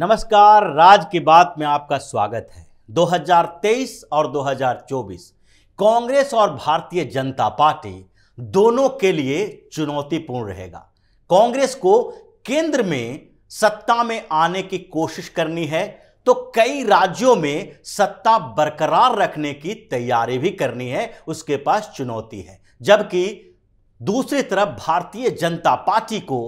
नमस्कार राज की बात में आपका स्वागत है 2023 और 2024 कांग्रेस और भारतीय जनता पार्टी दोनों के लिए चुनौतीपूर्ण रहेगा कांग्रेस को केंद्र में सत्ता में आने की कोशिश करनी है तो कई राज्यों में सत्ता बरकरार रखने की तैयारी भी करनी है उसके पास चुनौती है जबकि दूसरी तरफ भारतीय जनता पार्टी को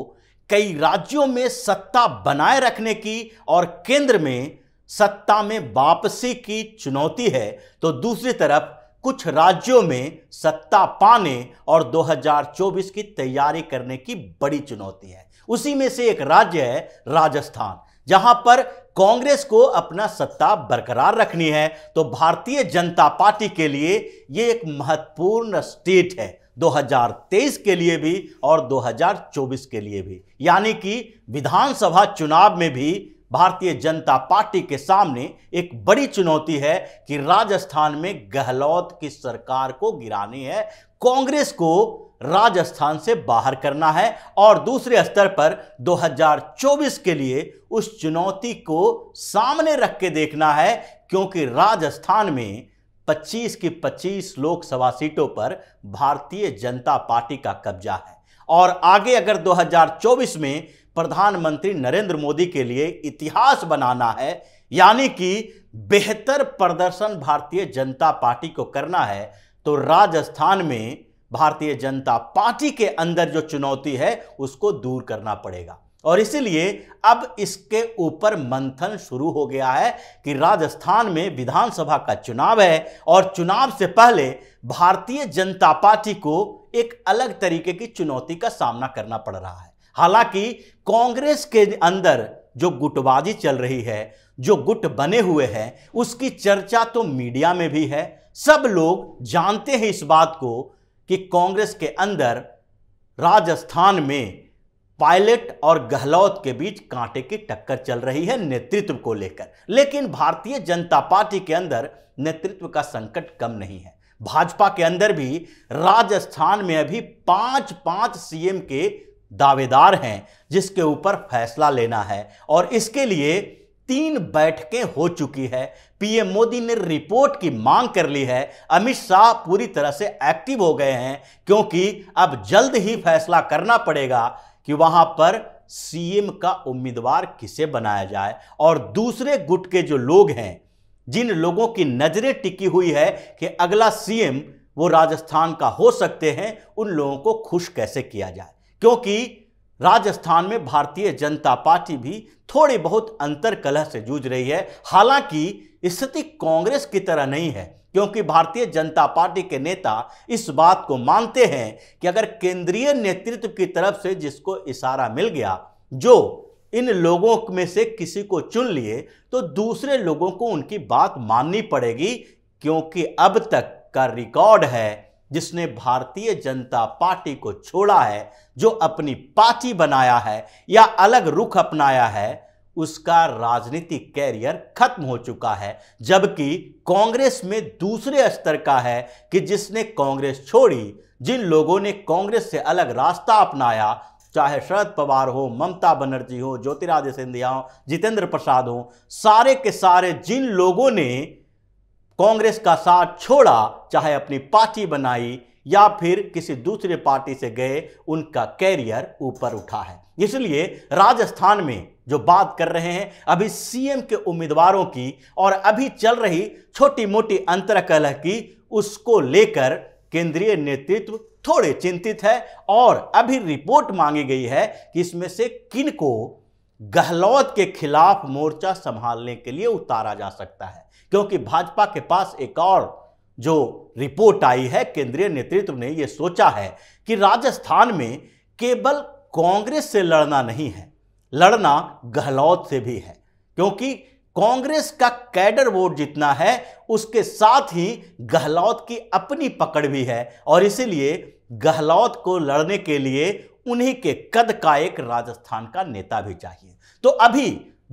कई राज्यों में सत्ता बनाए रखने की और केंद्र में सत्ता में वापसी की चुनौती है तो दूसरी तरफ कुछ राज्यों में सत्ता पाने और 2024 की तैयारी करने की बड़ी चुनौती है उसी में से एक राज्य है राजस्थान जहां पर कांग्रेस को अपना सत्ता बरकरार रखनी है तो भारतीय जनता पार्टी के लिए यह एक महत्वपूर्ण स्टेट है 2023 के लिए भी और 2024 के लिए भी यानी कि विधानसभा चुनाव में भी भारतीय जनता पार्टी के सामने एक बड़ी चुनौती है कि राजस्थान में गहलोत की सरकार को गिरानी है कांग्रेस को राजस्थान से बाहर करना है और दूसरे स्तर पर 2024 के लिए उस चुनौती को सामने रख के देखना है क्योंकि राजस्थान में 25 की 25 लोकसभा सीटों पर भारतीय जनता पार्टी का कब्जा है और आगे अगर 2024 में प्रधानमंत्री नरेंद्र मोदी के लिए इतिहास बनाना है यानी कि बेहतर प्रदर्शन भारतीय जनता पार्टी को करना है तो राजस्थान में भारतीय जनता पार्टी के अंदर जो चुनौती है उसको दूर करना पड़ेगा और इसीलिए अब इसके ऊपर मंथन शुरू हो गया है कि राजस्थान में विधानसभा का चुनाव है और चुनाव से पहले भारतीय जनता पार्टी को एक अलग तरीके की चुनौती का सामना करना पड़ रहा है हालांकि कांग्रेस के अंदर जो गुटबाजी चल रही है जो गुट बने हुए हैं उसकी चर्चा तो मीडिया में भी है सब लोग जानते हैं इस बात को कि कांग्रेस के अंदर राजस्थान में पायलट और गहलोत के बीच कांटे की टक्कर चल रही है नेतृत्व को लेकर लेकिन भारतीय जनता पार्टी के अंदर नेतृत्व का संकट कम नहीं है भाजपा के अंदर भी राजस्थान में अभी पांच पांच सीएम के दावेदार हैं जिसके ऊपर फैसला लेना है और इसके लिए तीन बैठकें हो चुकी है पीएम मोदी ने रिपोर्ट की मांग कर ली है अमित शाह पूरी तरह से एक्टिव हो गए हैं क्योंकि अब जल्द ही फैसला करना पड़ेगा कि वहां पर सीएम का उम्मीदवार किसे बनाया जाए और दूसरे गुट के जो लोग हैं जिन लोगों की नजरें टिकी हुई है कि अगला सीएम वो राजस्थान का हो सकते हैं उन लोगों को खुश कैसे किया जाए क्योंकि राजस्थान में भारतीय जनता पार्टी भी थोड़ी बहुत अंतर कलह से जूझ रही है हालांकि स्थिति कांग्रेस की तरह नहीं है क्योंकि भारतीय जनता पार्टी के नेता इस बात को मानते हैं कि अगर केंद्रीय नेतृत्व की तरफ से जिसको इशारा मिल गया जो इन लोगों में से किसी को चुन लिए तो दूसरे लोगों को उनकी बात माननी पड़ेगी क्योंकि अब तक का रिकॉर्ड है जिसने भारतीय जनता पार्टी को छोड़ा है जो अपनी पार्टी बनाया है या अलग रुख अपनाया है उसका राजनीतिक कैरियर खत्म हो चुका है जबकि कांग्रेस में दूसरे स्तर का है कि जिसने कांग्रेस छोड़ी जिन लोगों ने कांग्रेस से अलग रास्ता अपनाया चाहे शरद पवार हो ममता बनर्जी हो ज्योतिरादित्य सिंधिया हो जितेंद्र प्रसाद हो सारे के सारे जिन लोगों ने कांग्रेस का साथ छोड़ा चाहे अपनी पार्टी बनाई या फिर किसी दूसरे पार्टी से गए उनका कैरियर ऊपर उठा है इसलिए राजस्थान में जो बात कर रहे हैं अभी सीएम के उम्मीदवारों की और अभी चल रही छोटी मोटी अंतरकलह की उसको लेकर केंद्रीय नेतृत्व थोड़े चिंतित है और अभी रिपोर्ट मांगी गई है कि इसमें से किन को गहलोत के खिलाफ मोर्चा संभालने के लिए उतारा जा सकता है क्योंकि भाजपा के पास एक और जो रिपोर्ट आई है केंद्रीय नेतृत्व ने यह सोचा है कि राजस्थान में केवल कांग्रेस से लड़ना नहीं है लड़ना गहलोत से भी है क्योंकि कांग्रेस का कैडर वोट जितना है उसके साथ ही गहलोत की अपनी पकड़ भी है और इसीलिए गहलोत को लड़ने के लिए उन्हीं के कद का एक राजस्थान का नेता भी चाहिए तो अभी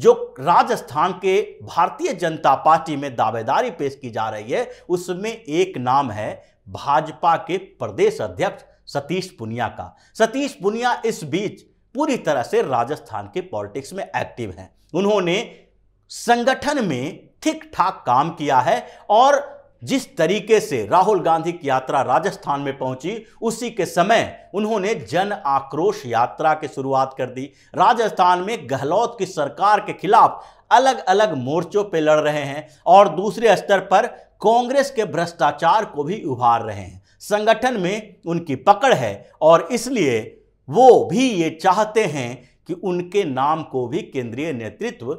जो राजस्थान के भारतीय जनता पार्टी में दावेदारी पेश की जा रही है उसमें एक नाम है भाजपा के प्रदेश अध्यक्ष सतीश पुनिया का सतीश पुनिया इस बीच पूरी तरह से राजस्थान के पॉलिटिक्स में एक्टिव हैं उन्होंने संगठन में ठीक ठाक काम किया है और जिस तरीके से राहुल गांधी की यात्रा राजस्थान में पहुंची उसी के समय उन्होंने जन आक्रोश यात्रा की शुरुआत कर दी राजस्थान में गहलोत की सरकार के खिलाफ अलग अलग मोर्चों पर लड़ रहे हैं और दूसरे स्तर पर कांग्रेस के भ्रष्टाचार को भी उभार रहे हैं संगठन में उनकी पकड़ है और इसलिए वो भी ये चाहते हैं कि उनके नाम को भी केंद्रीय नेतृत्व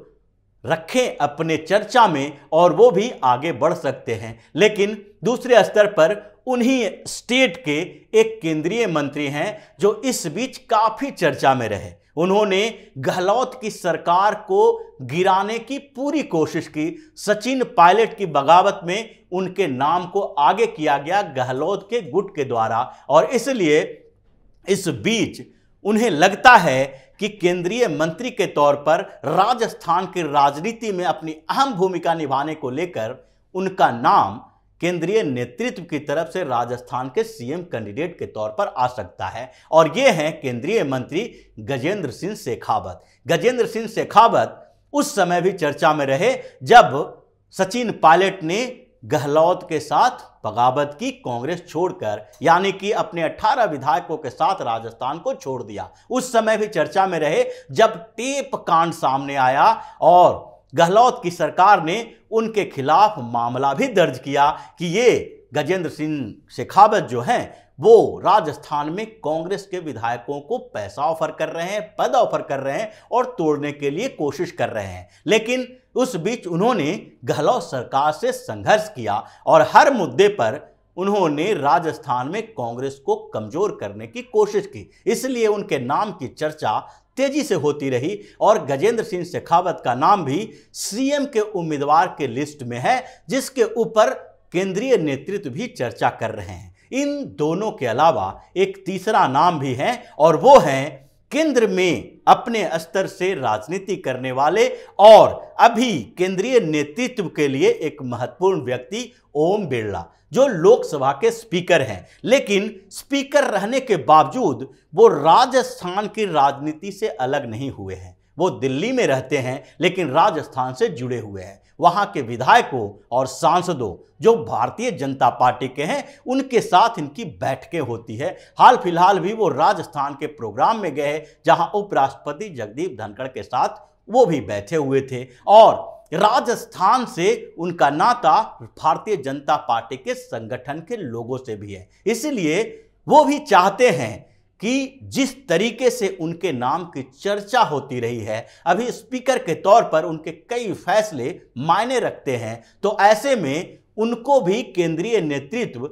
रखें अपने चर्चा में और वो भी आगे बढ़ सकते हैं लेकिन दूसरे स्तर पर उन्हीं स्टेट के एक केंद्रीय मंत्री हैं जो इस बीच काफ़ी चर्चा में रहे उन्होंने गहलोत की सरकार को गिराने की पूरी कोशिश की सचिन पायलट की बगावत में उनके नाम को आगे किया गया गहलोत के गुट के द्वारा और इसलिए इस बीच उन्हें लगता है कि केंद्रीय मंत्री के तौर पर राजस्थान की राजनीति में अपनी अहम भूमिका निभाने को लेकर उनका नाम केंद्रीय नेतृत्व की तरफ से राजस्थान के सीएम कैंडिडेट के तौर पर आ सकता है और ये हैं केंद्रीय मंत्री गजेंद्र सिंह शेखावत गजेंद्र सिंह शेखावत उस समय भी चर्चा में रहे जब सचिन पायलट ने गहलोत के साथ बगावत की कांग्रेस छोड़कर यानी कि अपने 18 विधायकों के साथ राजस्थान को छोड़ दिया उस समय भी चर्चा में रहे जब टेप कांड सामने आया और गहलोत की सरकार ने उनके खिलाफ मामला भी दर्ज किया कि ये गजेंद्र सिंह शेखावत जो हैं वो राजस्थान में कांग्रेस के विधायकों को पैसा ऑफर कर रहे हैं पद ऑफर कर रहे हैं और तोड़ने के लिए कोशिश कर रहे हैं लेकिन उस बीच उन्होंने गहलोत सरकार से संघर्ष किया और हर मुद्दे पर उन्होंने राजस्थान में कांग्रेस को कमजोर करने की कोशिश की इसलिए उनके नाम की चर्चा तेजी से होती रही और गजेंद्र सिंह शेखावत का नाम भी सीएम के उम्मीदवार के लिस्ट में है जिसके ऊपर केंद्रीय नेतृत्व भी चर्चा कर रहे हैं इन दोनों के अलावा एक तीसरा नाम भी है और वो है केंद्र में अपने स्तर से राजनीति करने वाले और अभी केंद्रीय नेतृत्व के लिए एक महत्वपूर्ण व्यक्ति ओम बिरला जो लोकसभा के स्पीकर हैं लेकिन स्पीकर रहने के बावजूद वो राजस्थान की राजनीति से अलग नहीं हुए हैं वो दिल्ली में रहते हैं लेकिन राजस्थान से जुड़े हुए हैं वहाँ के विधायकों और सांसदों जो भारतीय जनता पार्टी के हैं उनके साथ इनकी बैठकें होती है हाल फिलहाल भी वो राजस्थान के प्रोग्राम में गए जहाँ उपराष्ट्रपति जगदीप धनखड़ के साथ वो भी बैठे हुए थे और राजस्थान से उनका नाता भारतीय जनता पार्टी के संगठन के लोगों से भी है इसलिए वो भी चाहते हैं कि जिस तरीके से उनके नाम की चर्चा होती रही है अभी स्पीकर के तौर पर उनके कई फैसले मायने रखते हैं तो ऐसे में उनको भी केंद्रीय नेतृत्व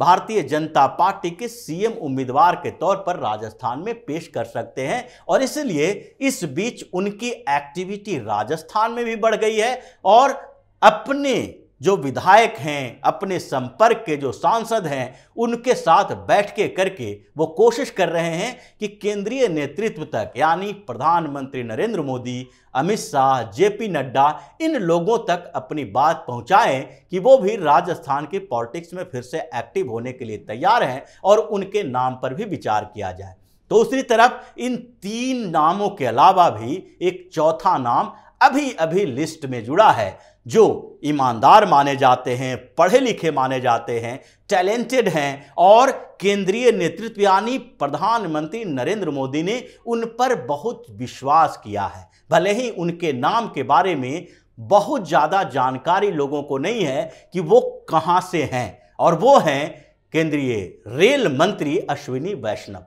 भारतीय जनता पार्टी के सीएम उम्मीदवार के तौर पर राजस्थान में पेश कर सकते हैं और इसलिए इस बीच उनकी एक्टिविटी राजस्थान में भी बढ़ गई है और अपने जो विधायक हैं अपने संपर्क के जो सांसद हैं उनके साथ बैठ के करके वो कोशिश कर रहे हैं कि केंद्रीय नेतृत्व तक यानी प्रधानमंत्री नरेंद्र मोदी अमित शाह जे पी नड्डा इन लोगों तक अपनी बात पहुंचाएं कि वो भी राजस्थान की पॉलिटिक्स में फिर से एक्टिव होने के लिए तैयार हैं और उनके नाम पर भी विचार किया जाए दूसरी तो तरफ इन तीन नामों के अलावा भी एक चौथा नाम अभी अभी लिस्ट में जुड़ा है जो ईमानदार माने जाते हैं पढ़े लिखे माने जाते हैं टैलेंटेड हैं और केंद्रीय नेतृत्व यानी प्रधानमंत्री नरेंद्र मोदी ने उन पर बहुत विश्वास किया है भले ही उनके नाम के बारे में बहुत ज़्यादा जानकारी लोगों को नहीं है कि वो कहाँ से हैं और वो हैं केंद्रीय रेल मंत्री अश्विनी वैष्णव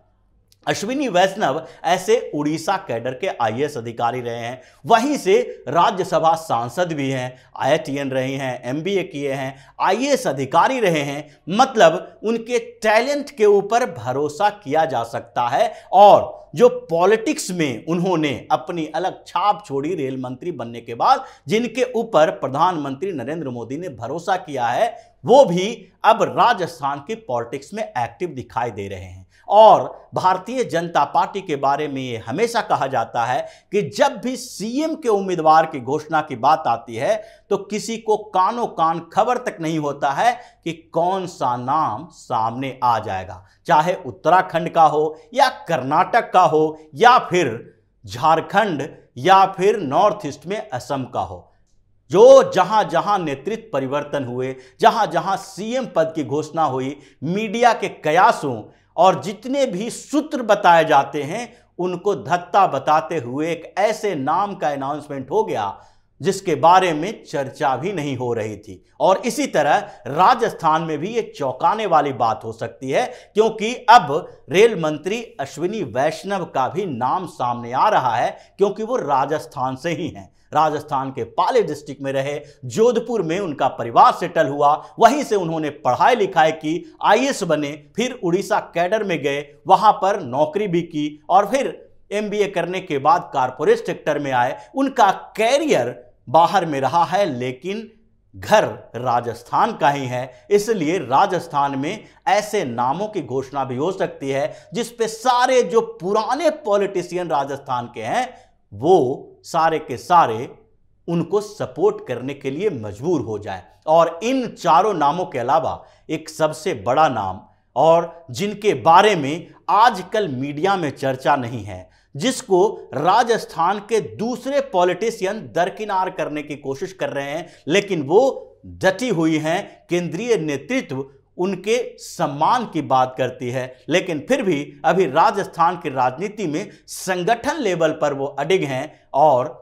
अश्विनी वैष्णव ऐसे उड़ीसा कैडर के आई अधिकारी रहे हैं वहीं से राज्यसभा सांसद भी हैं आई रहे हैं एम किए हैं आई अधिकारी रहे हैं मतलब उनके टैलेंट के ऊपर भरोसा किया जा सकता है और जो पॉलिटिक्स में उन्होंने अपनी अलग छाप छोड़ी रेल मंत्री बनने के बाद जिनके ऊपर प्रधानमंत्री नरेंद्र मोदी ने भरोसा किया है वो भी अब राजस्थान की पॉलिटिक्स में एक्टिव दिखाई दे रहे हैं और भारतीय जनता पार्टी के बारे में ये हमेशा कहा जाता है कि जब भी सीएम के उम्मीदवार की घोषणा की बात आती है तो किसी को कानों कान खबर तक नहीं होता है कि कौन सा नाम सामने आ जाएगा चाहे उत्तराखंड का हो या कर्नाटक का हो या फिर झारखंड या फिर नॉर्थ ईस्ट में असम का हो जो जहां जहां नेतृत्व परिवर्तन हुए जहां जहां सीएम पद की घोषणा हुई मीडिया के कयासों और जितने भी सूत्र बताए जाते हैं उनको धत्ता बताते हुए एक ऐसे नाम का अनाउंसमेंट हो गया जिसके बारे में चर्चा भी नहीं हो रही थी और इसी तरह राजस्थान में भी ये चौंकाने वाली बात हो सकती है क्योंकि अब रेल मंत्री अश्विनी वैष्णव का भी नाम सामने आ रहा है क्योंकि वो राजस्थान से ही हैं राजस्थान के पाले डिस्ट्रिक्ट में रहे जोधपुर में उनका परिवार सेटल हुआ वहीं से उन्होंने पढ़ाई लिखाई की आई बने फिर उड़ीसा कैडर में गए वहाँ पर नौकरी भी की और फिर एम करने के बाद कारपोरेट सेक्टर में आए उनका कैरियर बाहर में रहा है लेकिन घर राजस्थान का ही है इसलिए राजस्थान में ऐसे नामों की घोषणा भी हो सकती है जिस पे सारे जो पुराने पॉलिटिशियन राजस्थान के हैं वो सारे के सारे उनको सपोर्ट करने के लिए मजबूर हो जाए और इन चारों नामों के अलावा एक सबसे बड़ा नाम और जिनके बारे में आजकल मीडिया में चर्चा नहीं है जिसको राजस्थान के दूसरे पॉलिटिशियन दरकिनार करने की कोशिश कर रहे हैं लेकिन वो डटी हुई हैं केंद्रीय नेतृत्व उनके सम्मान की बात करती है लेकिन फिर भी अभी राजस्थान की राजनीति में संगठन लेवल पर वो अडिग हैं और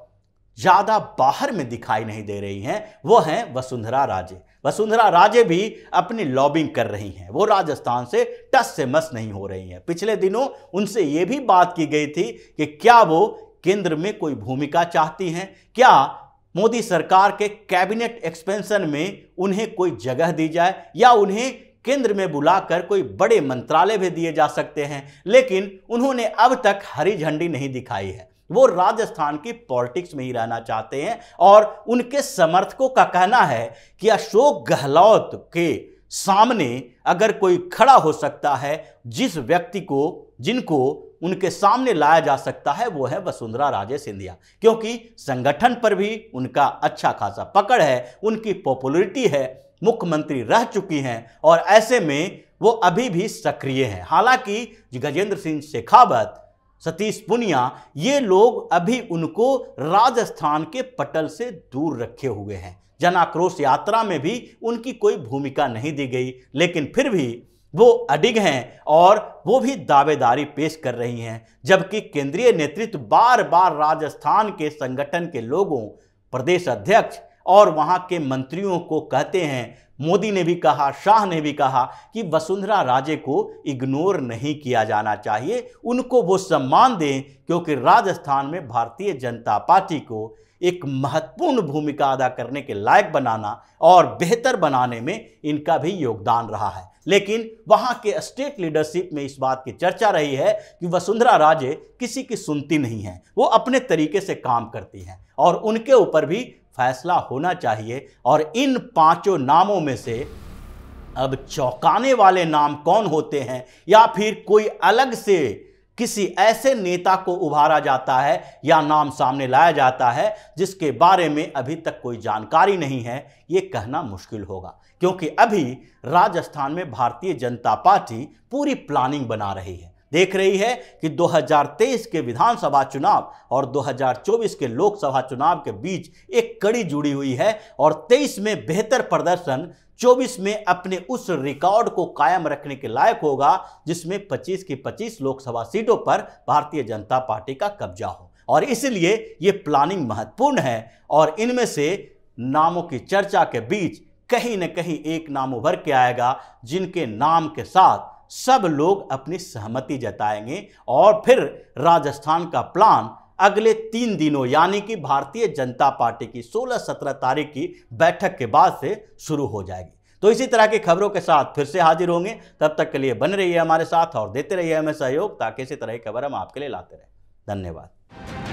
ज़्यादा बाहर में दिखाई नहीं दे रही हैं वो हैं वसुंधरा राजे वसुंधरा राजे भी अपनी लॉबिंग कर रही हैं वो राजस्थान से टस से मस नहीं हो रही हैं पिछले दिनों उनसे ये भी बात की गई थी कि क्या वो केंद्र में कोई भूमिका चाहती हैं क्या मोदी सरकार के कैबिनेट एक्सपेंशन में उन्हें कोई जगह दी जाए या उन्हें केंद्र में बुलाकर कोई बड़े मंत्रालय भी दिए जा सकते हैं लेकिन उन्होंने अब तक हरी झंडी नहीं दिखाई है वो राजस्थान की पॉलिटिक्स में ही रहना चाहते हैं और उनके समर्थकों का कहना है कि अशोक गहलोत के सामने अगर कोई खड़ा हो सकता है जिस व्यक्ति को जिनको उनके सामने लाया जा सकता है वो है वसुंधरा राजे सिंधिया क्योंकि संगठन पर भी उनका अच्छा खासा पकड़ है उनकी पॉपुलरिटी है मुख्यमंत्री रह चुकी हैं और ऐसे में वो अभी भी सक्रिय हैं हालांकि गजेंद्र सिंह शेखावत सतीश पुनिया ये लोग अभी उनको राजस्थान के पटल से दूर रखे हुए हैं जनाक्रोश यात्रा में भी उनकी कोई भूमिका नहीं दी गई लेकिन फिर भी वो अडिग हैं और वो भी दावेदारी पेश कर रही हैं जबकि केंद्रीय नेतृत्व बार बार राजस्थान के संगठन के लोगों प्रदेश अध्यक्ष और वहाँ के मंत्रियों को कहते हैं मोदी ने भी कहा शाह ने भी कहा कि वसुंधरा राजे को इग्नोर नहीं किया जाना चाहिए उनको वो सम्मान दें क्योंकि राजस्थान में भारतीय जनता पार्टी को एक महत्वपूर्ण भूमिका अदा करने के लायक बनाना और बेहतर बनाने में इनका भी योगदान रहा है लेकिन वहाँ के स्टेट लीडरशिप में इस बात की चर्चा रही है कि वसुंधरा राजे किसी की सुनती नहीं है वो अपने तरीके से काम करती हैं और उनके ऊपर भी फैसला होना चाहिए और इन पांचों नामों में से अब चौंकाने वाले नाम कौन होते हैं या फिर कोई अलग से किसी ऐसे नेता को उभारा जाता है या नाम सामने लाया जाता है जिसके बारे में अभी तक कोई जानकारी नहीं है ये कहना मुश्किल होगा क्योंकि अभी राजस्थान में भारतीय जनता पार्टी पूरी प्लानिंग बना रही है देख रही है कि 2023 के विधानसभा चुनाव और 2024 के लोकसभा चुनाव के बीच एक कड़ी जुड़ी हुई है और 23 में बेहतर प्रदर्शन 24 में अपने उस रिकॉर्ड को कायम रखने के लायक होगा जिसमें 25 की 25 लोकसभा सीटों पर भारतीय जनता पार्टी का कब्जा हो और इसलिए ये प्लानिंग महत्वपूर्ण है और इनमें से नामों की चर्चा के बीच कहीं न कहीं एक नाम उभर के आएगा जिनके नाम के साथ सब लोग अपनी सहमति जताएंगे और फिर राजस्थान का प्लान अगले तीन दिनों यानी कि भारतीय जनता पार्टी की 16-17 तारीख की बैठक के बाद से शुरू हो जाएगी तो इसी तरह की खबरों के साथ फिर से हाजिर होंगे तब तक के लिए बन है हमारे साथ और देते रहिए हमें सहयोग ताकि इसी तरह की खबर हम आपके लिए लाते रहें धन्यवाद